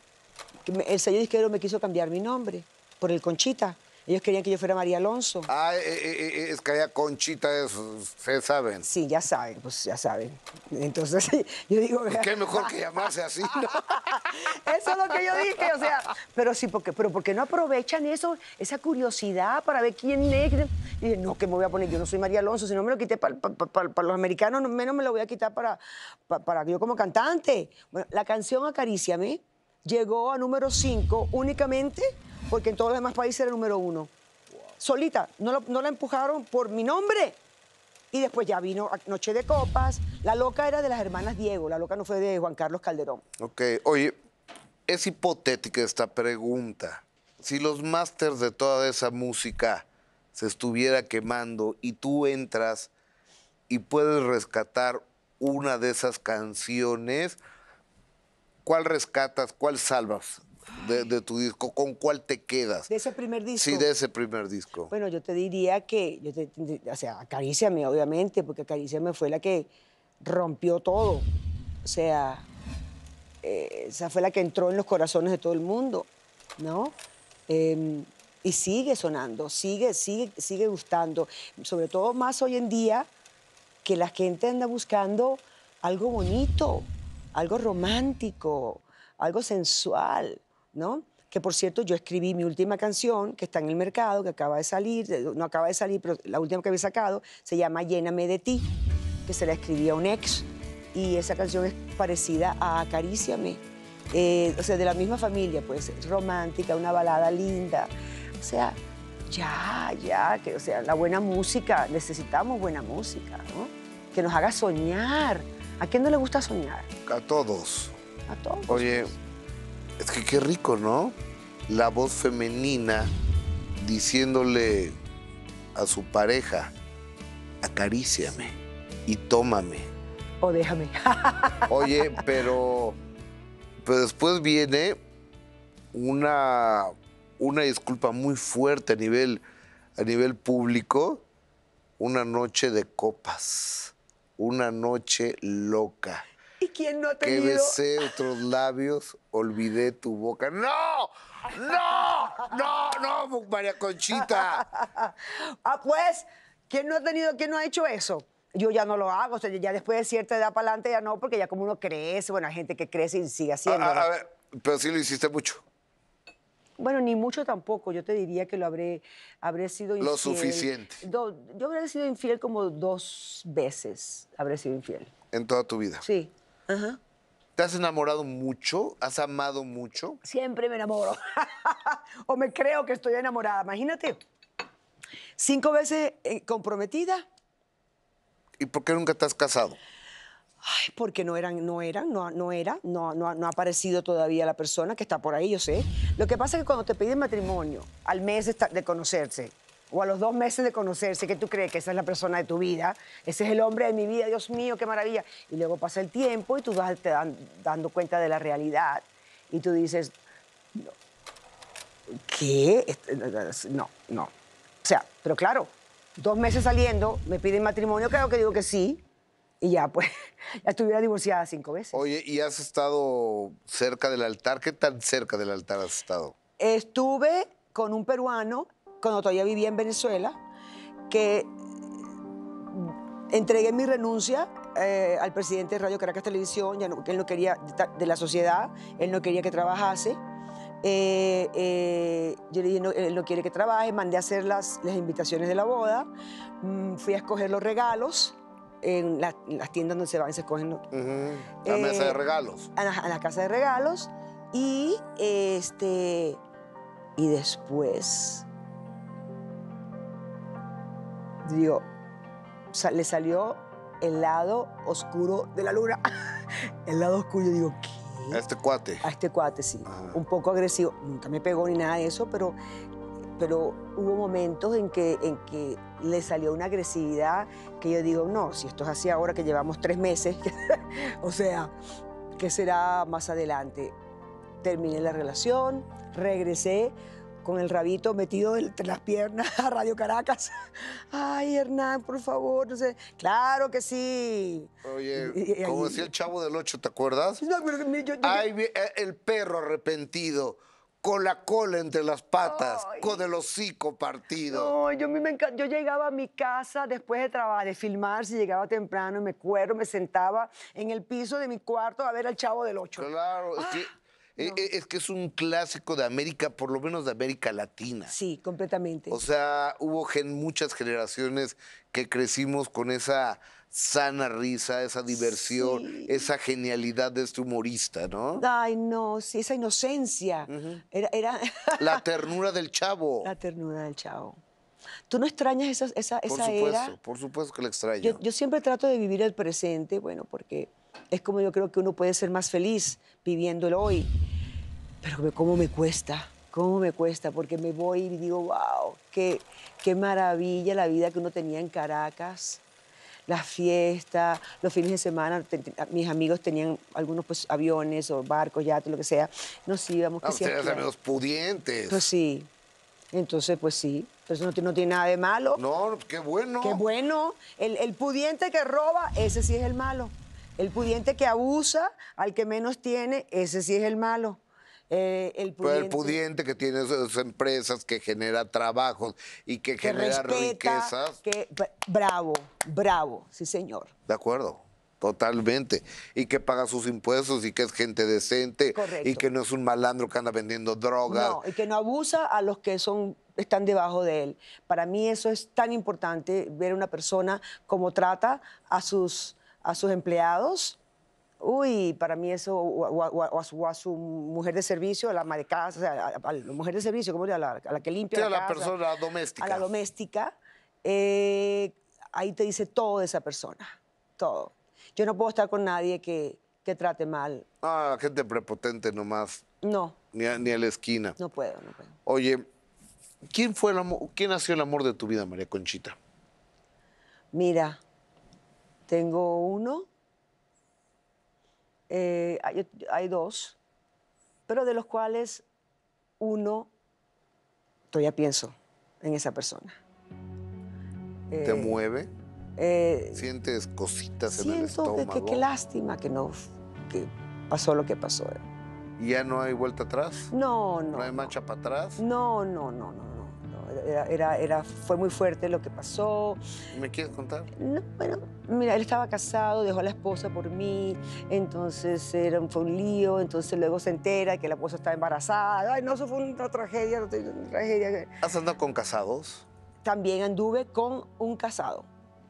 el señor disquero me quiso cambiar mi nombre por el Conchita. Ellos querían que yo fuera María Alonso. Ah, eh, eh, eh, es que allá Conchita es, se saben. Sí, ya saben, pues ya saben. Entonces, yo digo... Pues qué mejor que llamarse así, eso es lo que yo dije, o sea... Pero sí, porque, pero porque no aprovechan eso, esa curiosidad para ver quién es... Y dije, no, que me voy a poner, yo no soy María Alonso, si no me lo quité para los americanos, menos me lo voy a quitar para, para yo como cantante. Bueno, la canción Acaríciame llegó a número 5 únicamente porque en todos los demás países era número 1. Solita, no, la empujaron por mi nombre. Y después ya vino Noche de Copas. La loca era de las hermanas Diego, la loca no fue de Juan Carlos Calderón. Ok, oye, es hipotética esta pregunta. Si los másters de toda esa música se estuviera quemando y tú entras y puedes rescatar una de esas canciones, ¿Cuál rescatas? ¿Cuál salvas? De, tu disco, ¿con cuál te quedas? De ese primer disco. Sí, de ese primer disco. Bueno, yo te diría que, o sea, Acaríciame, obviamente, porque Acaríciame fue la que rompió todo. O sea, eh, esa fue la que entró en los corazones de todo el mundo, ¿no? Em, y sigue sonando, sigue, sigue, sigue gustando. Sobre todo más hoy en día que la gente anda buscando algo bonito, algo romántico, algo sensual, ¿no? Que por cierto, yo escribí mi última canción que está en el mercado, que acaba de salir, no acaba de salir, pero la última que había sacado, se llama Lléname de ti, que se la escribí a un ex. Y esa canción es parecida a Acaríciame. Eh, o sea, de la misma familia, pues, romántica, una balada linda. O sea, ya, ya, que, o sea, la buena música, necesitamos buena música, ¿no? Que nos haga soñar, ¿A quién no le gusta soñar? A todos. A todos. Oye, es que qué rico, ¿no? La voz femenina diciéndole a su pareja, acaríciame y tómame. O déjame. Oye, pero, pero después viene una, una disculpa muy fuerte a nivel, a nivel público, una noche de copas una noche loca. ¿Y quién no ha tenido? Que besé otros labios, olvidé tu boca. ¡No! ¡No! ¡No, no, María Conchita! ah, pues, ¿quién no ha tenido, quién no ha hecho eso? yo ya no lo hago, o sea, ya después de cierta edad para adelante ya no, porque ya como uno crece, bueno, hay gente que crece y sigue haciendo. A, ver, pero sí lo hiciste mucho. Bueno, ni mucho tampoco. Yo te diría que lo habré, habré sido infiel. Lo suficiente. yo habré sido infiel como dos veces. Habré sido infiel. En toda tu vida. Sí. Ajá. ¿Te has enamorado mucho? ¿Has amado mucho? Siempre me enamoro. o me creo que estoy enamorada. Imagínate. Cinco veces eh, comprometida. ¿Y por qué nunca te has casado? Ay, porque no eran, no eran, no, era, no, no, ha aparecido todavía la persona que está por ahí, yo sé. Lo que pasa es que cuando te piden matrimonio, al mes de conocerse, o a los dos meses de conocerse, que tú crees que esa es la persona de tu vida, ese es el hombre de mi vida, Dios mío, qué maravilla. Y luego pasa el tiempo y tú vas, te dan, dando cuenta de la realidad. Y tú dices, ¿qué? Eh, eh, eh, no, no. O sea, pero claro, dos meses saliendo, me piden matrimonio, creo que digo que sí, y ya, pues, ya estuviera divorciada cinco veces. Oye, ¿y has estado cerca del altar? ¿Qué tan cerca del altar has estado? Estuve con un peruano, cuando todavía vivía en Venezuela, que eh, entregué mi renuncia eh, al presidente de Radio Caracas Televisión, ya no, él no quería, de la sociedad, él no quería que trabajase. Eh, yo le dije, no, él no quiere que trabaje, mandé a hacer las, las invitaciones de la boda, mm, fui a escoger los regalos en, las tiendas donde se van y se cogen. A La mesa de eh, regalos. A la, casa de regalos. Y este. Y después. Digo, le salió el lado oscuro de la luna. el lado oscuro, digo, ¿qué? A este cuate. A este cuate, sí. Un poco agresivo. Nunca me pegó ni nada de eso, pero, pero hubo momentos en que, en que le salió una agresividad que yo digo, no, si esto es así ahora que llevamos tres meses, o sea, ¿qué será más adelante? Terminé la relación, regresé con el rabito metido entre las piernas a Radio Caracas. Ay, Hernán, por favor, no sé. Claro que sí. Oye, como decía el chavo del 8, ¿te acuerdas? No, pero yo, Ay, eh, el perro arrepentido con la cola entre las patas, con el hocico partido. No, yo, me yo llegaba a mi casa después de trabajar, de filmar, si llegaba temprano, me cuero, me sentaba en el piso de mi cuarto a ver al Chavo del Ocho. Claro, ah, e-, e-, es, que, es, un clásico de América, por lo menos de América Latina. Sí, completamente. O sea, hubo muchas generaciones que crecimos con esa sana risa, esa diversión, esa genialidad de este humorista, ¿no? Ay, no, sí, esa inocencia. era, La ternura del chavo. La ternura del chavo. ¿Tú no extrañas esa, esa, por era? Por supuesto que la extraño. Yo, siempre trato de vivir el presente, bueno, porque es como yo creo que uno puede ser más feliz viviendo el hoy. Pero cómo me cuesta, cómo me cuesta, porque me voy y digo, wow, qué, qué maravilla la vida que uno tenía en Caracas las fiestas, los fines de semana, mis amigos tenían algunos pues, aviones o barcos, yates, lo que sea, nos íbamos. que ah, ustedes eran amigos pudientes. Pues sí, entonces pues sí, entonces no, no, tiene nada de malo. No, qué bueno. Qué bueno, el pudiente que roba, ese sí es el malo. El pudiente que abusa al que menos tiene, ese sí es el malo. Eh, el, pudiente. que tiene sus empresas, que genera trabajos y que, genera riquezas. bravo, bravo, sí señor. De acuerdo. Totalmente. Y que paga sus impuestos y que es gente decente. Y que no es un malandro que anda vendiendo drogas. No, y que no abusa a los que son están debajo de él. Para mí eso es tan importante, ver a una persona cómo trata a sus, a sus empleados, Uy, para mí eso, o, a su, mujer de servicio, a la ama de casa, o sea, a, la mujer de servicio, ¿cómo a la, a la que limpia. la a la persona doméstica. A la doméstica, eh, ahí te dice todo de esa persona, todo. Yo no puedo estar con nadie que, trate mal. Ah, gente prepotente nomás. No. Ni a, ni a la esquina. No puedo, no puedo. Oye, ¿quién, fue el ¿quién nació el amor de tu vida, María Conchita? Mira, tengo uno eh, hay, dos, pero de los cuales uno todavía pienso en esa persona. ¿Te eh, mueve? Eh, ¿Sientes cositas en el estómago? que qué lástima que no pasó lo que pasó. ¿Y ya no hay vuelta atrás? No, no. ¿No hay mancha para atrás? No, no, no, no. Era, era, fue muy fuerte lo que pasó. ¿Me quieres contar? No, bueno, mira, él estaba casado, dejó a la esposa por mí, entonces era, fue un lío, entonces luego se entera que la esposa estaba embarazada. Ay, no, eso fue una tragedia, una tragedia. ¿Has andado con casados? También anduve con un casado.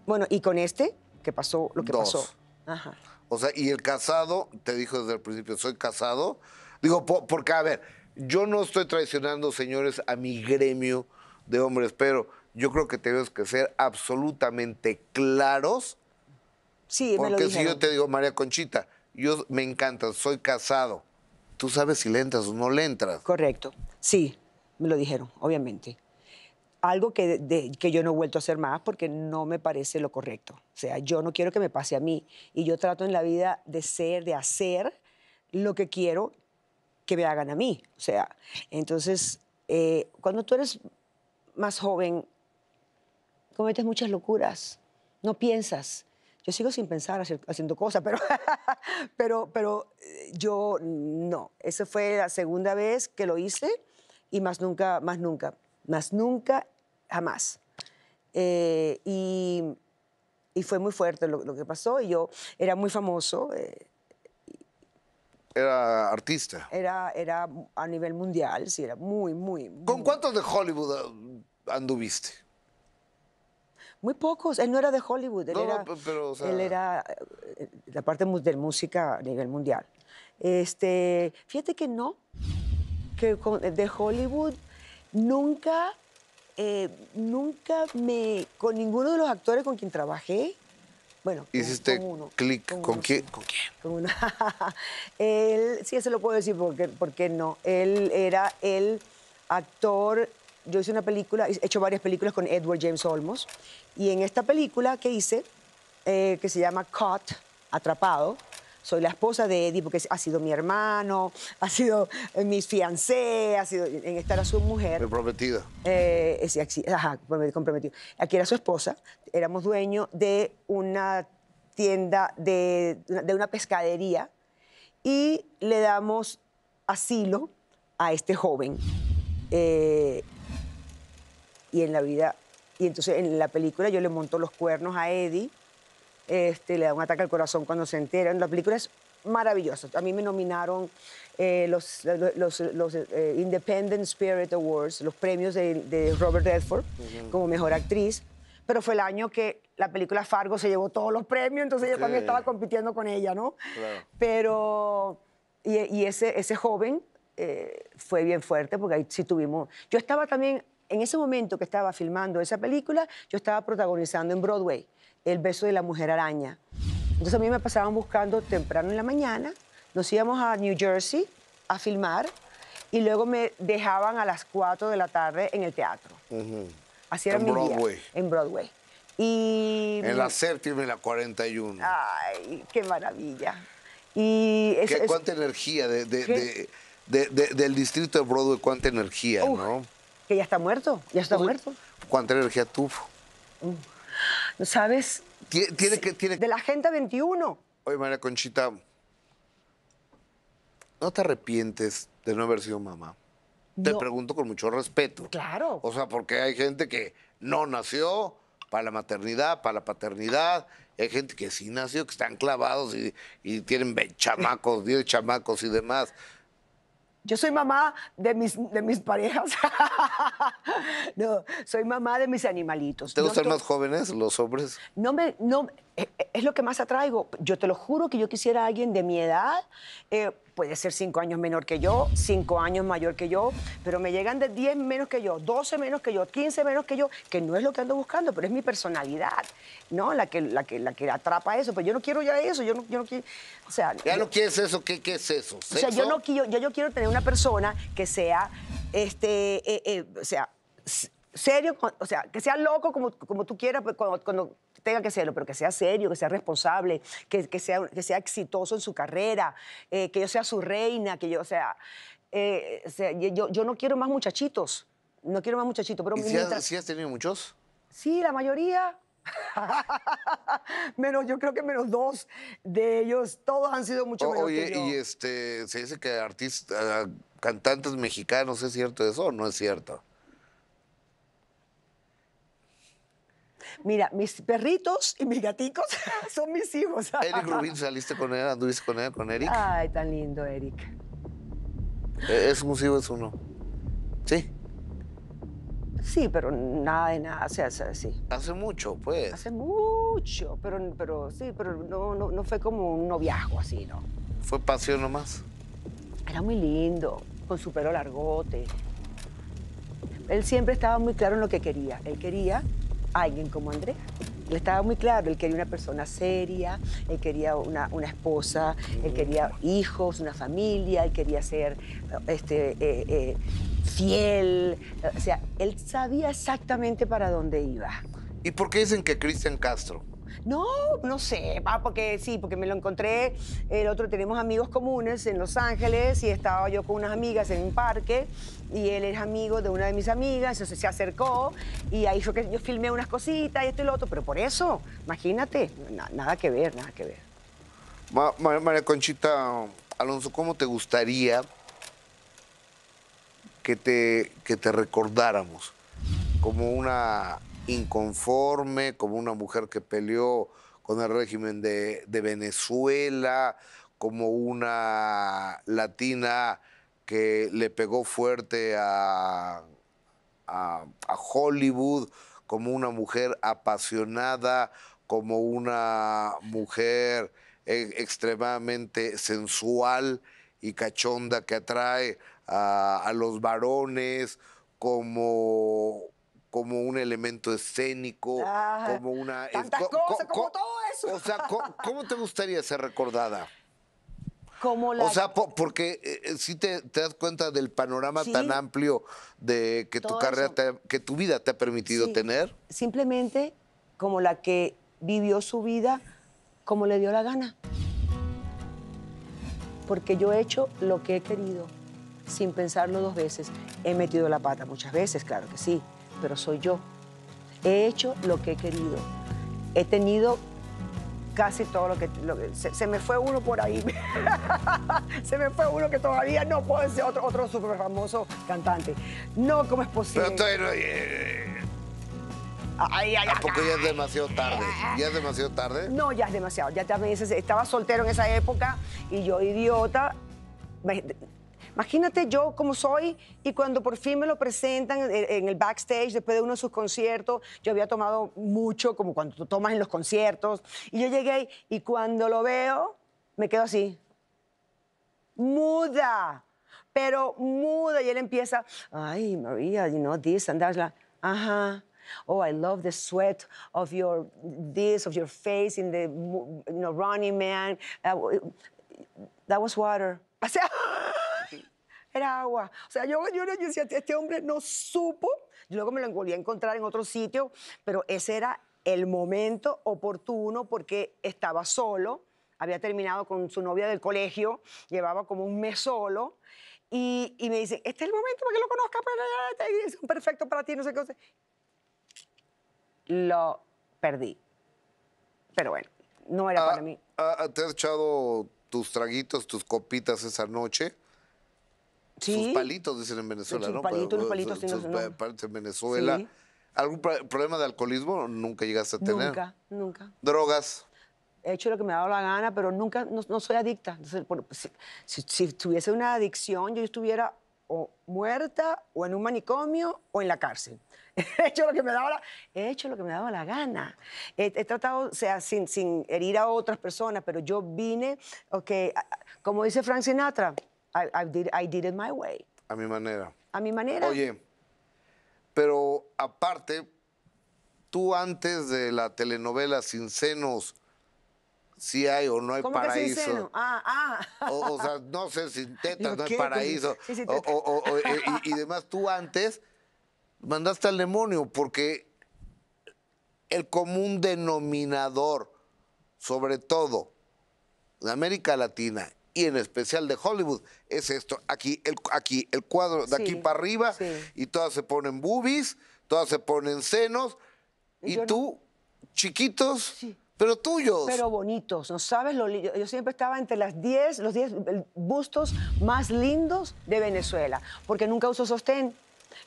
Bueno, y con este, que pasó lo que pasó. Ajá. O sea, y el casado, te dijo desde el principio, soy casado. Digo, porque, a ver, yo no estoy traicionando, señores, a mi gremio de hombres, pero yo creo que tenemos que ser absolutamente claros. Sí, Porque me lo si yo te digo, María Conchita, yo me encanta, soy casado, tú sabes si le entras o no le entras. Correcto, sí, me lo dijeron, obviamente. Algo que, que yo no he vuelto a hacer más porque no me parece lo correcto. O sea, yo no quiero que me pase a mí. Y yo trato en la vida de ser, de hacer lo que quiero que me hagan a mí. O sea, entonces, eh, cuando tú eres más joven, cometes muchas locuras, no piensas. Yo sigo sin pensar haciendo cosas, pero, pero, pero eh, yo no. Esa fue la segunda vez que lo hice y más nunca, más nunca, más nunca, jamás. Eh, y, y, fue muy fuerte lo, que pasó y yo era muy famoso. Eh, era artista. Era, era a nivel mundial, sí, era muy, muy. ¿Con cuántos de Hollywood anduviste? Muy pocos. Él no era de Hollywood. Él, era, él era eh, la parte de música a nivel mundial. Este, fíjate que no. Que de Hollywood nunca, eh, nunca me. Con ninguno de los actores con quien trabajé. Bueno, hiciste con, con ¿Con, quién? ¿Con quién? él, sí, se lo puedo decir porque, porque no. Él era el actor yo hice una película, he hecho varias películas con Edward James Olmos, y en esta película que hice, eh, que se llama Caught, Atrapado, soy la esposa de Eddie porque ha sido mi hermano, ha sido eh, mi fiancé, ha sido, en esta era su mujer. Comprometida. Eh, ajá, comprometido. Aquí era su esposa, éramos dueños de una tienda, de, de una pescadería y le damos asilo a este joven. Eh, y en la vida. Y entonces en la película yo le monto los cuernos a Eddie, este, le da un ataque al corazón cuando se enteran. La película es maravillosa. A mí me nominaron eh, los, los, los eh, Independent Spirit Awards, los premios de, Robert Redford como mejor actriz, pero fue el año que la película Fargo se llevó todos los premios, entonces yo también estaba compitiendo con ella, ¿no? Pero, y, ese, ese joven eh, fue bien fuerte porque ahí sí tuvimos. Yo estaba también en ese momento que estaba filmando esa película, yo estaba protagonizando en Broadway El beso de la mujer araña. Entonces a mí me pasaban buscando temprano en la mañana, nos íbamos a New Jersey a filmar y luego me dejaban a las 4 de la tarde en el teatro. Así era en Broadway. en Broadway. Y... En la séptima y la 41. Ay, qué maravilla. Y ¿Qué, cuánta energía del distrito de Broadway, cuánta energía, ¿no? Que ya está muerto, ya está muerto. ¿Cuánta energía tuvo? ¿No mm. sabes? Tiene, que... Tiene... De la gente 21. Oye, María Conchita, ¿no te arrepientes de no haber sido mamá? Te pregunto con mucho respeto. Claro. O sea, porque hay gente que no nació para la maternidad, para la paternidad. Hay gente que sí nació, que están clavados y, y tienen chamacos, 10 chamacos y demás. Yo soy mamá de mis, de mis parejas. no, soy mamá de mis animalitos. ¿Te gustan más jóvenes los hombres? No me, no, e, e, es, lo que más atraigo. Yo te lo juro que yo quisiera a alguien de mi edad, eh, puede ser cinco años menor que yo, cinco años mayor que yo, pero me llegan de 10 menos que yo, 12 menos que yo, 15 menos que yo, que no es lo que ando buscando, pero es mi personalidad, ¿no? La que, la que, la atrapa eso, pero yo no quiero ya eso, yo no, quiero, sea... Ya no quieres eso, ¿qué, es eso? O sea, yo no quiero, yo, quiero tener una persona que sea, este, eh, eh, o sea serio, o sea, que sea loco como, como tú quieras, pues, cuando, tenga que serlo, pero que sea serio, que sea responsable, que, sea, que sea exitoso en su carrera, eh, que yo sea su reina, que yo sea... Eh, sea yo, no quiero más muchachitos, no quiero más muchachitos, pero... ¿Y si, has, tenido muchos? Sí, la mayoría. menos, yo creo que menos dos de ellos, todos han sido mucho menos Oye, y este, se dice que artistas, ah, cantantes mexicanos, ¿es cierto eso o no es cierto? Mira, mis perritos y mis gaticos son mis hijos. Eric Rubin, ¿saliste con él? ¿Anduviste con él, con Eric? Ay, tan lindo, Eric. E, ¿Es un hijo, es uno? ¿Sí? Sí, pero nada de nada se hace así. Hace mucho, pues. Hace mucho, pero, pero sí, pero no, no, no fue como un noviazgo así, ¿no? ¿Fue pasión nomás? Era muy lindo, con su pelo largote. Él siempre estaba muy claro en lo que quería. Él quería alguien como Andrés. Le estaba muy claro, él quería una persona seria, él quería una, esposa, él quería hijos, una familia, él quería ser este, eh, eh, fiel. O sea, él sabía exactamente para dónde iba. ¿Y por qué dicen que Cristian Castro no, no sé, porque sí, porque me lo encontré. El otro, tenemos amigos comunes en Los Ángeles y estaba yo con unas amigas en un parque y él es amigo de una de mis amigas, se acercó y ahí yo, yo filmé unas cositas y esto y lo otro, pero por eso, imagínate, nada que ver, nada que ver. María Conchita Alonso, ¿cómo te gustaría que te, que te recordáramos como una inconforme, como una mujer que peleó con el régimen de, Venezuela, como una latina que le pegó fuerte a, a, Hollywood, como una mujer apasionada, como una mujer e, extremadamente sensual y cachonda que atrae a, a los varones, como como un elemento escénico, ah, como una... Tantas cosas, como todo eso. O sea, ¿cómo te gustaría ser recordada? Como la... O sea, porque eh, eh, si te, das cuenta del panorama tan amplio de que tu carrera, que tu vida te ha permitido tener. Simplemente como la que vivió su vida como le dio la gana. Porque yo he hecho lo que he querido, sin pensarlo dos veces. He metido la pata muchas veces, claro que sí pero soy yo. He hecho lo que he querido. He tenido casi todo lo que... se, me fue uno por ahí. se me fue uno que todavía no puede ser otro, otro súper famoso cantante. No, ¿cómo es posible? Pero estoy... Eh, ay, ya es demasiado tarde. ¿Ya es demasiado tarde? No, ya es demasiado. Ya te dices estaba soltero en esa época y yo, idiota, Imagínate yo como soy y cuando por fin me lo presentan en el backstage después de uno de sus conciertos, yo había tomado mucho, como cuando tú tomas en los conciertos, y yo llegué y cuando lo veo me quedo así, muda, pero muda, y él empieza, ay María, you know this and that, ajá. Oh, I love the sweat of your this, of your face in the you Man. that was water. era agua. O sea, yo, yo, yo decía, este, este hombre no supo. Yo luego me lo volví a encontrar en otro sitio, pero ese era el momento oportuno porque estaba solo, había terminado con su novia del colegio, llevaba como un mes solo. Y, me dice, este es el momento para que lo conozca, pero es perfecto para ti, no sé qué. Lo perdí. Pero bueno, no era ah, para mí. Ah, ah, ¿Te has echado tus traguitos, tus copitas esa noche? Sus palitos, dicen en Venezuela, ¿no? palitos, sus, en Venezuela. ¿Algún problema de alcoholismo nunca llegaste a tener? Nunca, nunca. ¿Drogas? He hecho lo que me ha dado la gana, pero nunca, no, soy adicta. Entonces, pues, si, tuviese una adicción, yo estuviera o muerta, o en un manicomio, o en la cárcel. He hecho lo que me daba la, he hecho lo que me daba la gana. He, tratado, o sea, sin, herir a otras personas, pero yo vine, que como dice Frank Sinatra, I, did, it my way. A mi manera. A mi manera. Oye, pero aparte, tú antes de la telenovela Sin Senos, si hay o no hay paraíso. Ah, ah. O, sea, no sé, sin tetas no hay paraíso. Eh, y, demás, tú antes mandaste al demonio porque el común denominador, sobre todo en América Latina en especial de Hollywood, es esto. Aquí el, aquí, el cuadro de aquí para arriba y todas se ponen boobies, todas se ponen senos y tú, chiquitos. Pero tuyos. Pero bonitos, ¿no sabes? yo, siempre estaba entre las 10, los 10 bustos más lindos de Venezuela, porque nunca uso sostén.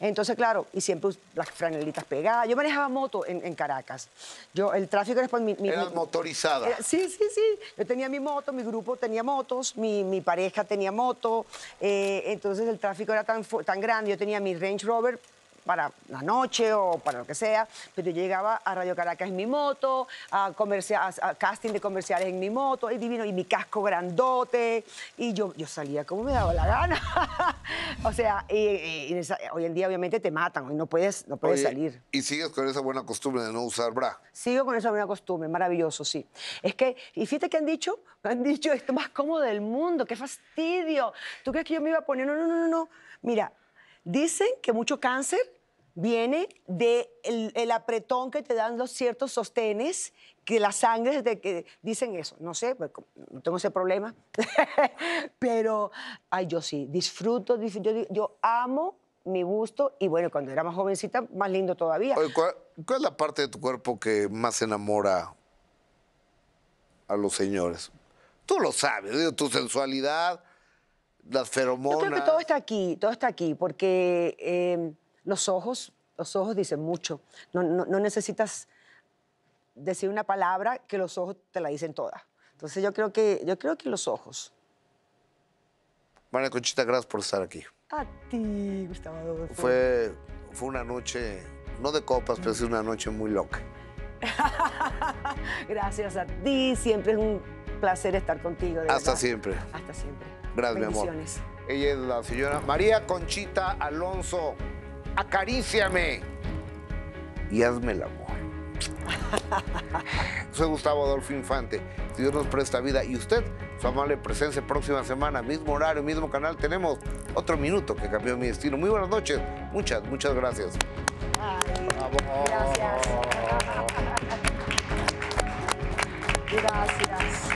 Entonces, claro, y siempre las franelitas pegadas. Yo manejaba moto en, Caracas. Yo, el tráfico era por mi... motorizada. sí, sí, sí. Yo tenía mi moto, mi grupo tenía motos, mi, pareja tenía moto. Eh, entonces el tráfico era tan, tan grande. Yo tenía mi Range Rover para la noche o para lo que sea, pero yo llegaba a Radio Caracas en mi moto, a, a casting de comerciales en mi moto, y divino, y mi casco grandote, y yo, salía como me daba la gana. o sea, hoy en día obviamente te matan, hoy no puedes, no puedes salir. ¿Y sigues con esa buena costumbre de no usar bra? Sigo con esa buena costumbre, maravilloso, sí. Es que, y fíjate que han dicho, han dicho esto más cómodo del mundo, qué fastidio. ¿Tú crees que yo me iba a poner? no, no, no, no. Mira, Dicen que mucho cáncer viene del de el apretón que te dan los ciertos sostenes, que la sangre, de que dicen eso. No sé, pues, no tengo ese problema. Pero, ay, yo sí, disfruto, yo, amo mi gusto y bueno, cuando era más jovencita, más lindo todavía. ¿cuál, es la parte de tu cuerpo que más enamora a los señores? Tú lo sabes, tu sensualidad las feromonas. Yo creo que todo está aquí, todo está aquí, porque eh, los ojos, los ojos dicen mucho. No, necesitas decir una palabra que los ojos te la dicen toda. Entonces yo creo que, yo creo que los ojos. María Conchita, gracias por estar aquí. A ti, Gustavo Adolfo. Fue, fue una noche, no de copas, pero sí una noche muy loca. gracias a ti, siempre es un placer estar contigo. Hasta siempre. Hasta siempre. Gracias, mi amor. Ella es la señora María Conchita Alonso. Acaríciame y hazme el amor. Soy Gustavo Adolfo Infante. Si Dios nos presta vida y usted, su amable presencia, próxima semana, mismo horario, mismo canal, tenemos otro minuto que cambió mi destino. Muy buenas noches. Muchas, muchas gracias. Gracias. Gracias.